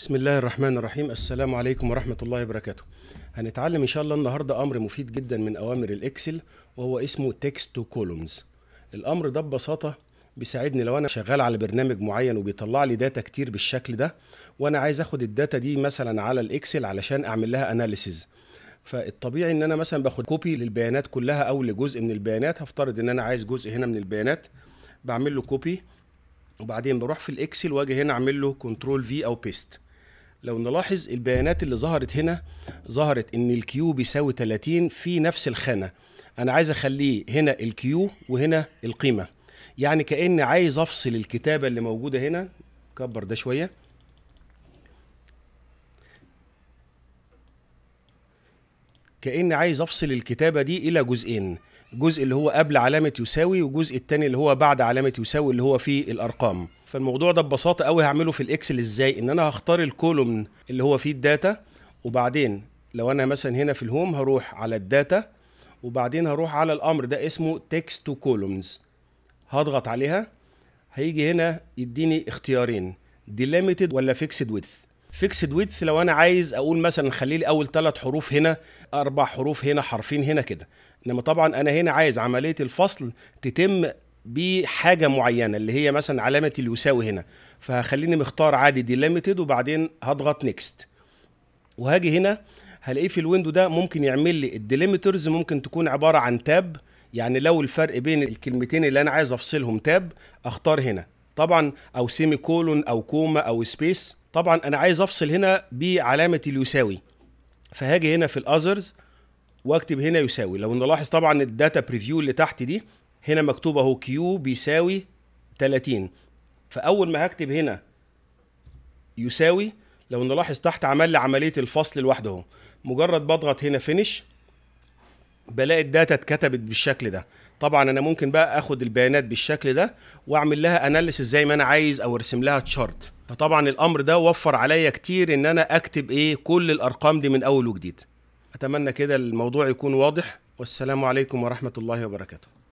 بسم الله الرحمن الرحيم السلام عليكم ورحمة الله وبركاته هنتعلم إن شاء الله النهاردة أمر مفيد جدا من أوامر الإكسل وهو اسمه text to columns الأمر ده ببساطة بيساعدني لو أنا شغال على برنامج معين وبيطلع لي داتا كتير بالشكل ده وأنا عايز أخد الداتا دي مثلا على الإكسل علشان أعمل لها أناليسيز فالطبيعي ان انا مثلا باخد كوبي للبيانات كلها او لجزء من البيانات هفترض ان انا عايز جزء هنا من البيانات بعمل له كوبي وبعدين بروح في الاكسل واجي هنا اعمل له كنترول في او بيست لو نلاحظ البيانات اللي ظهرت هنا ظهرت ان الكيو بيساوي 30 في نفس الخانه انا عايز اخليه هنا الكيو وهنا القيمه يعني كان عايز افصل الكتابه اللي موجوده هنا كبر ده شويه كان عايز افصل الكتابه دي الى جزئين الجزء اللي هو قبل علامه يساوي والجزء الثاني اللي هو بعد علامه يساوي اللي هو فيه الارقام فالموضوع ده ببساطه قوي هعمله في الاكسل ازاي ان انا هختار الكولومن اللي هو فيه الداتا وبعدين لو انا مثلا هنا في الهوم هروح على الداتا وبعدين هروح على الامر ده اسمه تكست تو كولومز هضغط عليها هيجي هنا يديني اختيارين ديليميتد ولا فيكسد ويدث فيكسد ويدث لو انا عايز اقول مثلا خلي لي اول ثلاث حروف هنا اربع حروف هنا حرفين هنا كده انما طبعا انا هنا عايز عمليه الفصل تتم بحاجه معينه اللي هي مثلا علامه اليساوي هنا فهخليني مختار عادي ديليميتد وبعدين هضغط نيكست وهاجي هنا هلاقيه في الويندو ده ممكن يعمل لي الديليميترز ممكن تكون عباره عن تاب يعني لو الفرق بين الكلمتين اللي انا عايز افصلهم تاب اختار هنا طبعا او سيمي كولون او كوما او سبيس طبعا انا عايز افصل هنا بعلامه اليساوي فهاجي هنا في الاذرز واكتب هنا يساوي لو نلاحظ طبعا الداتا بريفيو اللي تحت دي هنا مكتوب اهو كيو بيساوي 30 فاول ما هكتب هنا يساوي لو نلاحظ تحت عمل لي عمليه الفصل لوحده اهو مجرد بضغط هنا فينش بلاقي الداتا اتكتبت بالشكل ده طبعا انا ممكن بقى اخد البيانات بالشكل ده واعمل لها اناليسيز زي ما انا عايز او ارسم لها تشارت فطبعا الامر ده وفر عليا كتير ان انا اكتب ايه كل الارقام دي من اول وجديد اتمنى كده الموضوع يكون واضح والسلام عليكم ورحمه الله وبركاته